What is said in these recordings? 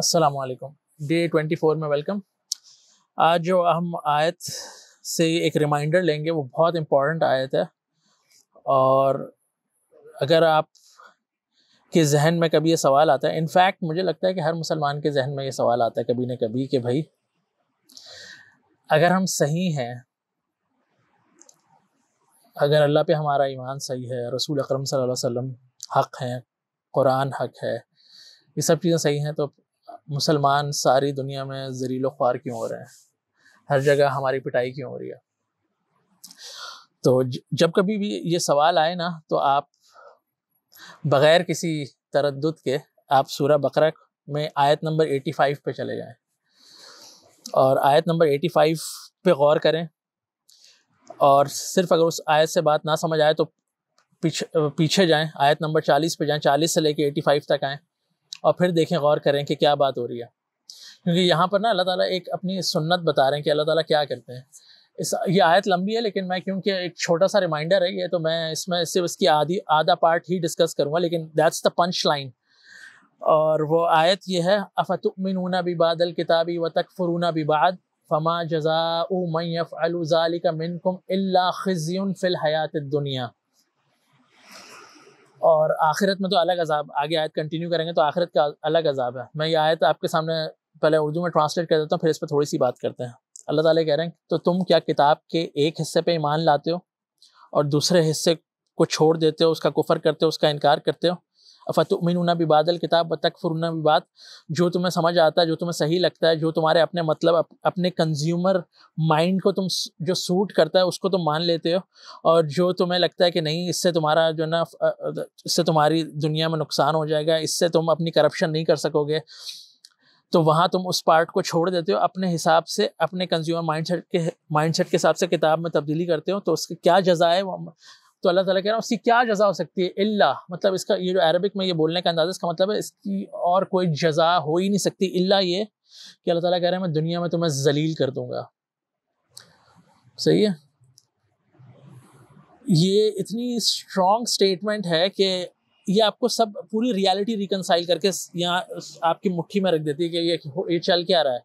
Aslam day twenty four में welcome आज जो हम आयत से एक रिमाइंडर लेंगे वो बहुत इम्पॉर्टेंट आयत है और अगर आप के जहन में कभी ये सवाल आता है इनफैक्ट मुझे लगता है कि हर मुसलमान के जहन में ये सवाल आता है कभी ना कभी कि भाई अगर हम सही हैं अगर अल्लाह पे हमारा ईमान सही है रसूल अक्रम सल अलैहि हक हैं कुरान हक है ये सब चीज़ें सही हैं तो मुसलमान सारी दुनिया में जरील ख्वार क्यों हो रहे हैं हर जगह हमारी पिटाई क्यों हो रही है तो जब कभी भी ये सवाल आए ना तो आप बग़ैर किसी तरद के आप सूर्य बकरक में आयत नंबर 85 पे चले जाएं और आयत नंबर 85 पे गौर करें और सिर्फ अगर उस आयत से बात ना समझ आए तो पीछे पीछे जाएं आयत नंबर 40 पे जाएं 40 से लेके 85 तक आएँ और फिर देखें गौर करें कि क्या बात हो रही है क्योंकि यहाँ पर ना अल्लाह ताला एक अपनी सुन्नत बता रहे हैं कि अल्लाह ताला क्या करते हैं इस ये आयत लंबी है लेकिन मैं क्योंकि एक छोटा सा रिमाइंडर है ये तो मैं इसमें सिर्फ इसकी आधी आधा पार्ट ही डिस्कस करूँगा लेकिन दैट्स द पंच लाइन और वो आयत ये है अफ़तमिनूना बिबादल किताबी व भी बिबाद फमा जजा मैफ़ालज़ालिका मिनकुम अल्ला खिज़ियन फ़िल हयात दुनिया और आखिरत में तो अलग अजाब आगे आयत कंटिन्यू करेंगे तो आखिरत का अलग अजाब है मैं ये आयत आपके सामने पहले उर्दू में ट्रांसलेट कर देता हूँ फिर इस पर थोड़ी सी बात करते हैं अल्लाह ताला कह रहे हैं तो तुम क्या किताब के एक हिस्से पे ईमान लाते हो और दूसरे हिस्से को छोड़ देते हो उसका कुफर करते हो उसका इनकार करते हो फ़तमिन भी बादल किताब तकफरना भी बात जो तुम्हें समझ आता है जो तुम्हें सही लगता है जो तुम्हारे अपने मतलब अप, अपने कंज्यूमर माइंड को तुम जो सूट करता है उसको तुम मान लेते हो और जो तुम्हें लगता है कि नहीं इससे तुम्हारा जो ना इससे तुम्हारी दुनिया में नुकसान हो जाएगा इससे तुम अपनी करप्शन नहीं कर सकोगे तो वहाँ तुम उस पार्ट को छोड़ देते हो अपने हिसाब से अपने कंज्यूमर माइंडसेट के माइंडसेट के हिसाब से किताब में तब्दीली करते हो तो उसके क्या जजा है तो अल्लाह ताला कह रहा है उसकी क्या जजा हो सकती है इल्ला मतलब इसका ये जो अरबिक में ये बोलने का अंदाज़ इसका मतलब है इसकी और कोई जजा हो ही नहीं सकती इल्ला ये कि अल्लाह ताला कह रहा है मैं दुनिया में तुम्हें जलील कर दूँगा सही है ये इतनी स्ट्रॉन्ग स्टेटमेंट है कि ये आपको सब पूरी रियलिटी रिकनसाइल करके यहाँ आपकी मुट्ठी में रख देती है कि ये, ये चल क्या रहा है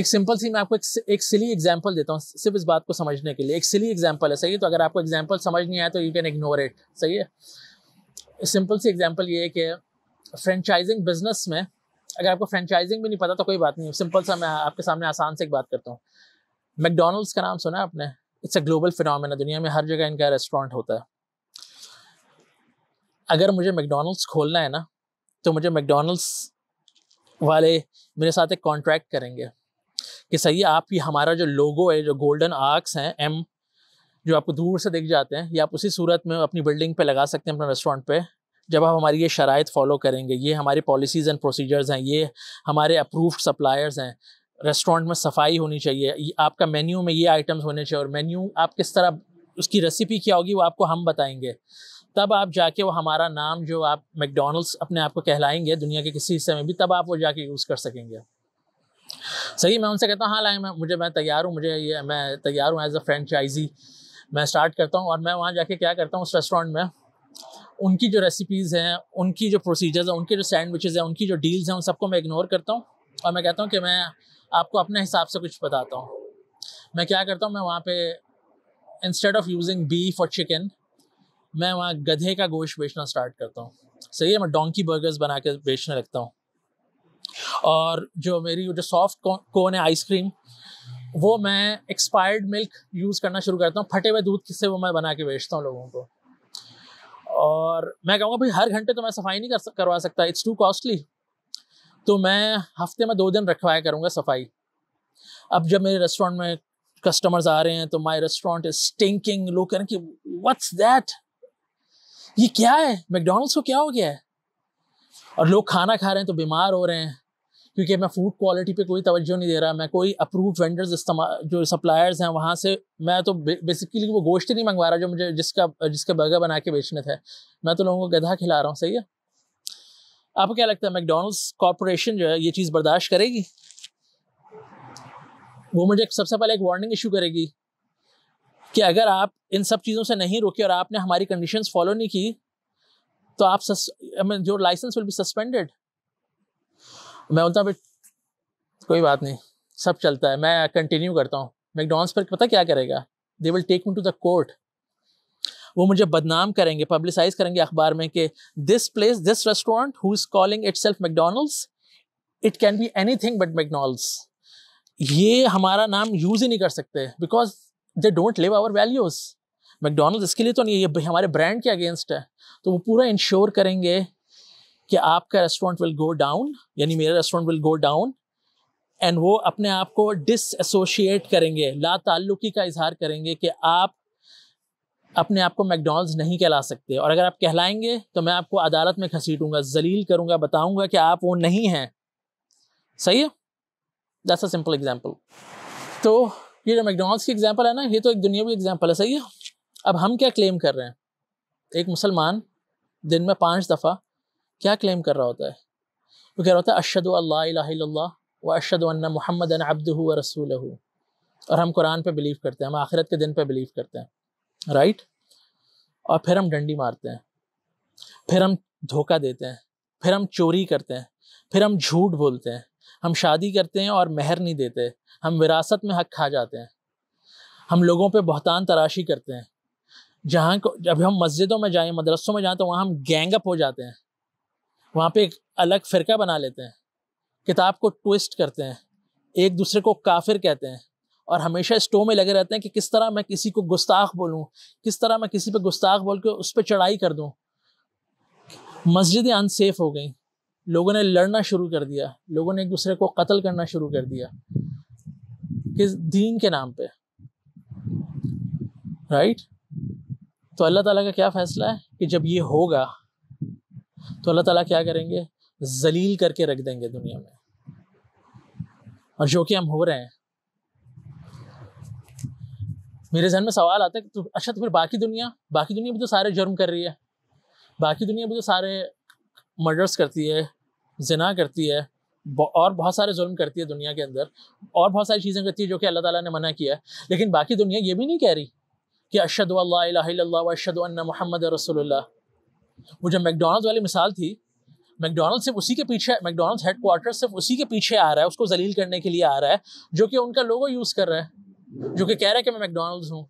एक सिंपल सी मैं आपको एक, एक सिली एग्जाम्पल देता हूँ सिर्फ इस बात को समझने के लिए एक सिली एग्जाम्पल है सही है तो अगर आपको एग्जाम्पल समझ नहीं आया तो यू कैन इग्नोर इट सही है सिंपल सी एग्जाम्पल ये है कि फ्रेंचाइजिंग बिजनेस में अगर आपको फ्रेंचाइजिंग भी नहीं पता तो कोई बात नहीं सिंपल सा मैं आपके सामने आसान से एक बात करता हूँ मैकडोनल्ड्स का नाम सुना है आपने इट्स अ ग्लोबल फिनोमेना दुनिया में हर जगह इनका रेस्टोरेंट होता है अगर मुझे मैकडोनल्ड्स खोलना है ना तो मुझे मैकडोनल्ड्स वाले मेरे साथ एक कॉन्ट्रैक्ट करेंगे कि सही है आप ये हमारा जो लोगो है जो गोल्डन आर्क्स हैं एम जो आपको दूर से दिख जाते हैं ये आप उसी सूरत में अपनी बिल्डिंग पे लगा सकते हैं अपने रेस्टोरेंट पे जब आप हमारी ये शराइ फॉलो करेंगे ये हमारी पॉलिसीज़ एंड प्रोसीजर्स हैं ये हमारे अप्रूव्ड सप्लायर्स हैं रेस्टोरेंट में सफाई होनी चाहिए आपका मेन्यू में ये आइटम्स होने चाहिए और मेन्यू आप किस तरह उसकी रेसिपी क्या होगी वो आपको हम बताएंगे तब आप जाके वो हमारा नाम जो आप मैकडोनल्ड्स अपने आप को कहलाएंगे दुनिया के किसी हिस्से में भी तब आप वो जाके यूज़ कर सकेंगे सही मैं उनसे कहता हूँ हाँ लाएँ मैं मुझे मैं तैयार हूँ मुझे ये मैं तैयार हूँ एज अ फ्रेंचाइजी मैं स्टार्ट करता हूँ और मैं वहाँ जाके क्या करता हूँ उस रेस्टोरेंट में उनकी जो रेसिपीज़ हैं उनकी जो प्रोसीजर्स हैं उनके जो सैंडविचेज़ हैं उनकी जो डील्स हैं उन सबको मैं इग्नोर करता हूँ और मैं कहता हूँ कि मैं आपको अपने हिसाब से कुछ बताता हूँ मैं क्या करता हूँ मैं वहाँ पे इंस्टेड ऑफ यूजिंग बीफ और चिकन मैं वहाँ गधे का गोश्त बेचना स्टार्ट करता हूँ सही है मैं डोंकी बर्गर्स बना के बेचने लगता हूँ और जो मेरी जो सॉफ्ट कोन है आइसक्रीम वो मैं एक्सपायर्ड मिल्क यूज़ करना शुरू करता हूँ फटे हुए दूध से वो मैं बना के बेचता हूँ लोगों को और मैं कहूँगा भाई हर घंटे तो मैं सफाई नहीं कर करवा सकता इट्स टू कॉस्टली तो मैं हफ्ते में दो दिन रखवाया करूँगा सफाई अब जब मेरे रेस्टोरेंट में कस्टमर्स आ रहे हैं तो माई रेस्टोरेंट इज स्टिंकिंग लोग कह रहे हैं कि व्हाट्स दैट ये क्या है मैकडोनल्ड्स को क्या हो गया है और लोग खाना खा रहे हैं तो बीमार हो रहे हैं क्योंकि मैं फूड क्वालिटी पे कोई तवज्जो नहीं दे रहा मैं कोई अप्रूव वेंडर्स इस्तेमाल जो सप्लायर्स हैं वहाँ से मैं तो बेसिकली वो गोश्त ही नहीं मंगवा रहा जो मुझे जिसका जिसके बर्गर बना के बेचने थे मैं तो लोगों को गधा खिला रहा हूँ सही है आपको क्या लगता है मैकडोनल्ड्स कॉरपोरेशन जो है ये चीज़ बर्दाश्त करेगी वो मुझे सबसे पहले एक वार्निंग इशू करेगी कि अगर आप इन सब चीज़ों से नहीं रुके और आपने हमारी कंडीशंस फॉलो नहीं की तो आप सस, जो लाइसेंस विल बी सस्पेंडेड मैं उनका भी कोई बात नहीं सब चलता है मैं कंटिन्यू करता हूँ मैकडॉन्स पर पता क्या करेगा they will take me to the court वो मुझे बदनाम करेंगे पब्लिसाइज करेंगे अखबार में कि this place this restaurant who is calling itself McDonald's it can be anything but McDonald's ये हमारा नाम यूज़ ही नहीं कर सकते because they don't live our values McDonald's इसके लिए तो नहीं ये हमारे ब्रांड के अगेंस्ट है तो वो पूरा इंश्योर करेंगे कि आपका रेस्टोरेंट विल गो डाउन यानी मेरा restaurant will go down and वो अपने आप को डिसएसोशिएट करेंगे ला ताल्लुकी का इजहार करेंगे कि आप अपने आप को मैकडोनल्ड्स नहीं कहला सकते और अगर आप कहलाएंगे तो मैं आपको अदालत में घसीटूंगा जलील करूंगा बताऊंगा कि आप वो नहीं हैं सही है दैट्स अ सिंपल एग्जांपल तो ये जो मैकडोनल्ड्स की एग्जांपल है ना ये तो एक दुनियावी एग्जांपल है सही है अब हम क्या क्लेम कर रहे हैं एक मुसलमान दिन में पाँच दफ़ा क्या क्लेम कर रहा होता है वो कह रहा होता है अशद अल्लाह व अशद महमद अब्दू व रसूल और हम कुरान पे बिलीव करते हैं हम आखिरत के दिन पे बिलीव करते हैं राइट और फिर हम डंडी मारते हैं फिर हम धोखा देते हैं फिर हम चोरी करते हैं फिर हम झूठ बोलते हैं हम शादी करते हैं और महर नहीं देते हम विरासत में हक खा जाते हैं हम लोगों पे बहतान तराशी करते हैं जहाँ को जब हम मस्जिदों में जाएँ मदरसों में जाएँ तो वहाँ हम गैंग अप हो जाते हैं वहाँ पे एक अलग फ़िरका बना लेते हैं किताब को ट्विस्ट करते हैं एक दूसरे को काफिर कहते हैं और हमेशा स्टो में लगे रहते हैं कि किस तरह मैं किसी को गुस्ताख बोलूँ किस तरह मैं किसी पर गुस्ताख बोल के उस पर चढ़ाई कर दूँ मस्जिदें अनसेफ हो गई लोगों ने लड़ना शुरू कर दिया लोगों ने एक दूसरे को कत्ल करना शुरू कर दिया किस दीन के नाम पे राइट तो अल्लाह ताला का क्या फ़ैसला है कि जब ये होगा तो अल्लाह ताला क्या करेंगे जलील करके रख देंगे दुनिया में और जो कि हम हो रहे हैं मेरे जहन में सवाल आता है कि तो अच्छा तो फिर बाकी दुनिया बाकी दुनिया भी तो सारे जुर्म कर रही है बाकी दुनिया भी तो सारे मर्डर्स करती है जना करती है और बहुत सारे जुल्म करती है दुनिया के अंदर और बहुत सारी चीज़ें करती है जो कि अल्लाह ताला ने मना किया है लेकिन बाकी दुनिया ये भी नहीं कह रही कि अशद अल्लाह व अन्ना मोहम्मद रसोल्ला वो जो मैकडोनल्ड वाली मिसाल थी मैकडोनल्ड सिर्फ उसी के पीछे मैकडोनल्ड क्वार्टर सिर्फ उसी के पीछे आ रहा है उसको जलील करने के लिए आ रहा है जो कि उनका लोगो यूज़ कर रहा है जो कि कह रहा है कि मैं मैकडोनल्ड्स हूँ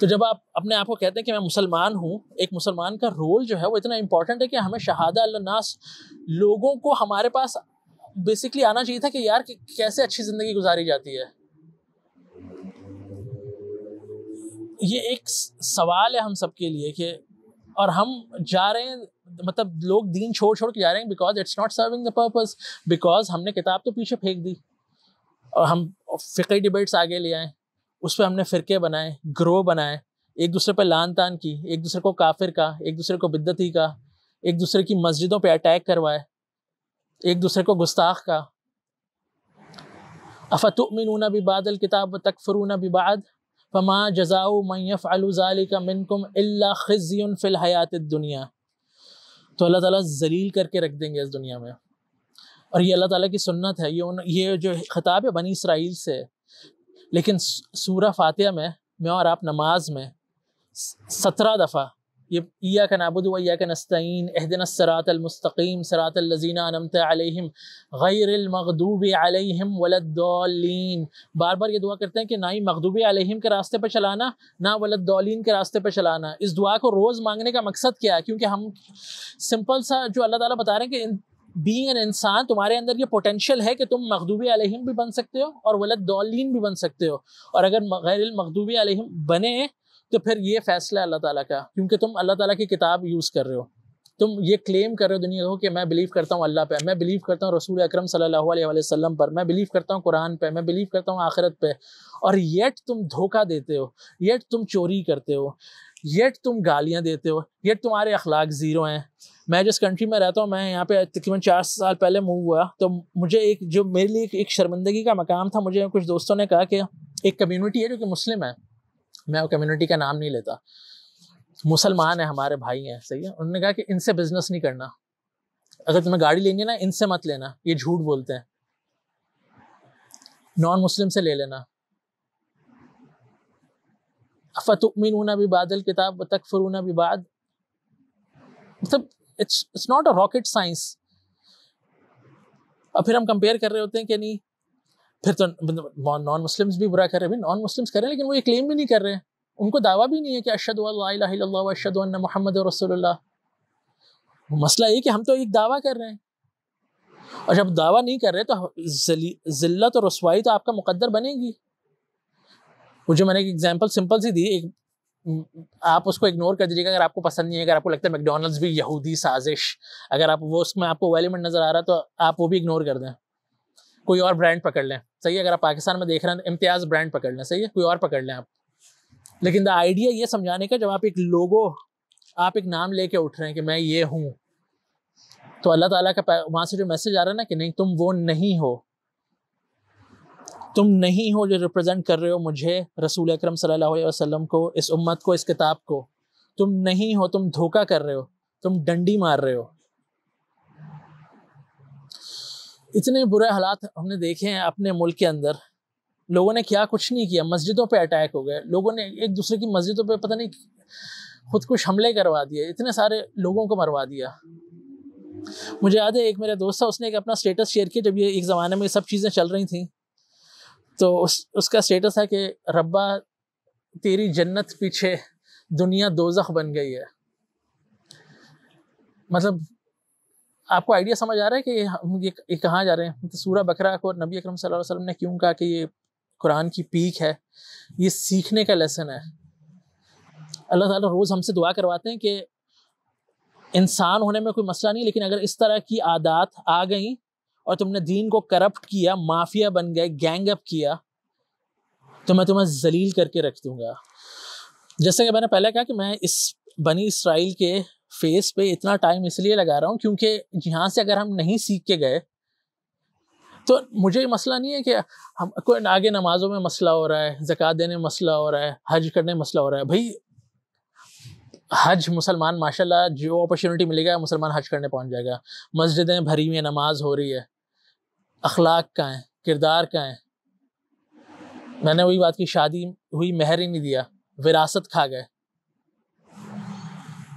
तो जब आप अपने आप को कहते हैं कि मैं मुसलमान हूँ एक मुसलमान का रोल जो है वो इतना इंपॉर्टेंट है कि हमें शहादा अल्लास लोगों को हमारे पास बेसिकली आना चाहिए था कि यार कि कैसे अच्छी ज़िंदगी गुजारी जाती है ये एक सवाल है हम सबके लिए कि और हम जा रहे हैं मतलब लोग दीन छोड़ छोड़ के जा रहे हैं because it's not serving the purpose because हमने किताब तो पीछे फेंक दी और हम फ़िकी डिबेट्स आगे ले आए उस पर हमने फ़िरके बनाए ग्रो बनाए एक दूसरे पर लान तान की एक दूसरे को काफिर का एक दूसरे को बिद्दती का एक दूसरे की मस्जिदों पर अटैक करवाए एक दूसरे को गुस्ताख का अफतुमिन भी बादल किताब तकफरून भी बाद फमा जजाऊ मैफ अलजालिका मिनकुम अल्ला खज़ियन फ़िल हयात दुनिया तो अल्लाह ताला जलील करके रख देंगे इस दुनिया में और ये अल्लाह ताला की सुन्नत है ये उन ये जो खिताब है बनी इसराइल से लेकिन सूरह फातिहा में मैं और आप नमाज में सत्रह दफ़ा ये या का नाबुद या का नस्तीन अहदन सरातमस्तकीम सरातलजीना अनमत अलहम बार बार ये दुआ करते हैं कि ना ही मकदूब आलिम के रास्ते पर चलाना ना वलद्दौलिन के रास्ते पर चलाना इस दुआ को रोज़ मांगने का मकसद क्या है क्योंकि हम सिंपल सा जो अल्लाह ताला बता रहे हैं कि बींग एन इंसान तुम्हारे अंदर ये पोटेंशियल है कि तुम मखदूब आलिम भी बन सकते हो और वलदौलिन भी बन सकते हो और अगर गैर आलिम बने तो फिर ये फैसला अल्लाह ताला का क्योंकि तुम अल्लाह ताला की किताब यूज़ कर रहे हो तुम ये क्लेम कर रहे हो दुनिया को कि मैं बिलीव करता हूँ अल्लाह पे मैं बिलीव करता हूँ रसूल अकरम सल्लल्लाहु अलैहि वसल्लम पर मैं बिलीव करता हूँ कुरान पे मैं बिलीव करता हूँ आखिरत पे और येट तुम धोखा देते हो येट तुम चोरी करते हो येट तुम गालियाँ देते हो येट तुम्हारे अखलाक ज़ीरो हैं मैं जिस कंट्री में रहता हूँ मैं यहाँ पे तकरीबन चार साल पहले मूव हुआ तो मुझे एक जो मेरे लिए एक शर्मिंदगी का मकाम था मुझे कुछ दोस्तों ने कहा कि एक कम्यूनिटी है जो कि मुस्लिम है मैं वो कम्युनिटी का नाम नहीं लेता मुसलमान है हमारे भाई हैं सही है उन्होंने कहा कि इनसे बिजनेस नहीं करना अगर तुम्हें गाड़ी लेनी है ना इनसे मत लेना ये झूठ बोलते हैं नॉन मुस्लिम से ले लेना फतमिन भी बादल किताब तक फरूना भी बाद मतलब it's it's not a rocket science और फिर हम कंपेयर कर रहे होते हैं कि नहीं फिर तो नॉन मतलब मुस्लिम्स भी बुरा कर रहे हैं नॉन मुस्लिम्स कर रहे हैं लेकिन वो ये क्लेम भी नहीं कर रहे हैं उनको दावा भी नहीं है कि अशद अशद मोहम्मद रसोल्ला मसला ये कि हम तो एक दावा कर रहे हैं और अच्छा, जब दावा नहीं कर रहे तो ज़िल्लत और रसवाई तो आपका मुकद्दर बनेगी वो जो मैंने एक एग्जाम्पल सिंपल सी दी एक आप उसको इग्नोर कर दीजिएगा अगर आपको पसंद नहीं है अगर आपको लगता है मैकडोनल्ड्स भी यहूदी साजिश अगर आप वो उसमें आपको वो नज़र आ रहा है तो आप वो भी इग्नोर कर दें कोई और ब्रांड पकड़ लें सही है अगर आप पाकिस्तान में देख रहे हैं तो इम्तियाज ब्रांड पकड़ लें सही है कोई और पकड़ लें आप लेकिन द आइडिया ये समझाने का जब आप एक लोगो आप एक नाम लेके उठ रहे हैं कि मैं ये हूँ तो अल्लाह ताला का वहाँ से जो मैसेज आ रहा है ना कि नहीं तुम वो नहीं हो तुम नहीं हो जो रिप्रेजेंट कर रहे हो मुझे रसूल अक्रम सल्लल्लाहु अलैहि वसल्लम को इस उम्मत को इस किताब को तुम नहीं हो तुम धोखा कर रहे हो तुम डंडी मार रहे हो इतने बुरे हालात हमने देखे हैं अपने मुल्क के अंदर लोगों ने क्या कुछ नहीं किया मस्जिदों पे अटैक हो गए लोगों ने एक दूसरे की मस्जिदों पे पता नहीं खुद कुछ हमले करवा दिए इतने सारे लोगों को मरवा दिया मुझे याद है एक मेरा दोस्त था उसने एक अपना स्टेटस शेयर किया जब ये एक ज़माने में सब चीज़ें चल रही थी तो उस उसका स्टेटस था कि रब्बा तेरी जन्नत पीछे दुनिया दोजख बन गई है मतलब आपको आइडिया समझ आ रहा है कि हम ये, ये कहाँ जा रहे हैं तो मतलब सूरा बकरा को नबी अकरम सल्लल्लाहु अलैहि वसल्लम ने क्यों कहा कि ये कुरान की पीक है ये सीखने का लेसन है अल्लाह ताला रोज़ हमसे दुआ करवाते हैं कि इंसान होने में कोई मसला नहीं लेकिन अगर इस तरह की आदात आ गई और तुमने दीन को करप्ट किया माफिया बन गए गैंग अप किया तो मैं तुम्हें जलील करके रख दूंगा जैसे कि मैंने पहले कहा कि मैं इस बनी इसराइल के फेस पे इतना टाइम इसलिए लगा रहा हूँ क्योंकि यहाँ से अगर हम नहीं सीख के गए तो मुझे मसला नहीं है कि हम कोई आगे नमाजों में मसला हो रहा है जक़ात देने में मसला हो रहा है हज करने में मसला हो रहा है भाई हज मुसलमान माशाल्लाह जो अपॉर्चुनिटी मिलेगा मुसलमान हज करने पहुंच जाएगा मस्जिदें भरी हुई नमाज हो रही है अखलाक का है किरदार का है मैंने वही बात की शादी हुई महर ही नहीं दिया विरासत खा गए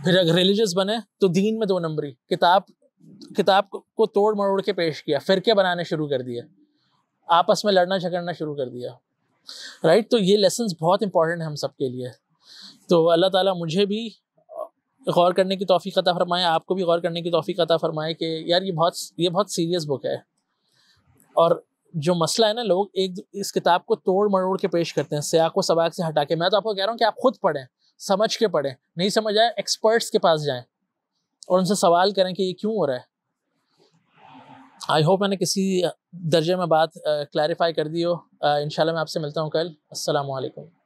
फिर अगर रिलीजियस बने तो दीन में दो नंबरी किताब किताब को तोड़ मरोड़ के पेश किया फिरके बनाने शुरू कर दिए आपस में लड़ना झगड़ना शुरू कर दिया राइट तो ये लेसन बहुत इंपॉर्टेंट है हम सब के लिए तो अल्लाह ताला मुझे भी गौर करने की तोफ़ी अता फरमाए आपको भी गौर करने की तोफ़ी अता फरमाए कि यार ये बहुत ये बहुत सीरियस बुक है और जो मसला है ना लोग एक इस किताब को तोड़ मरोड़ के पेश करते हैं सयाक व सबाक से हटा के मैं तो आपको कह रहा हूँ कि आप खुद पढ़ें समझ के पढ़ें नहीं समझ आए एक्सपर्ट्स के पास जाएं और उनसे सवाल करें कि ये क्यों हो रहा है आई होप मैंने किसी दर्जे में बात क्लैरिफाई कर दी हो इन मैं आपसे मिलता हूँ कल असलकम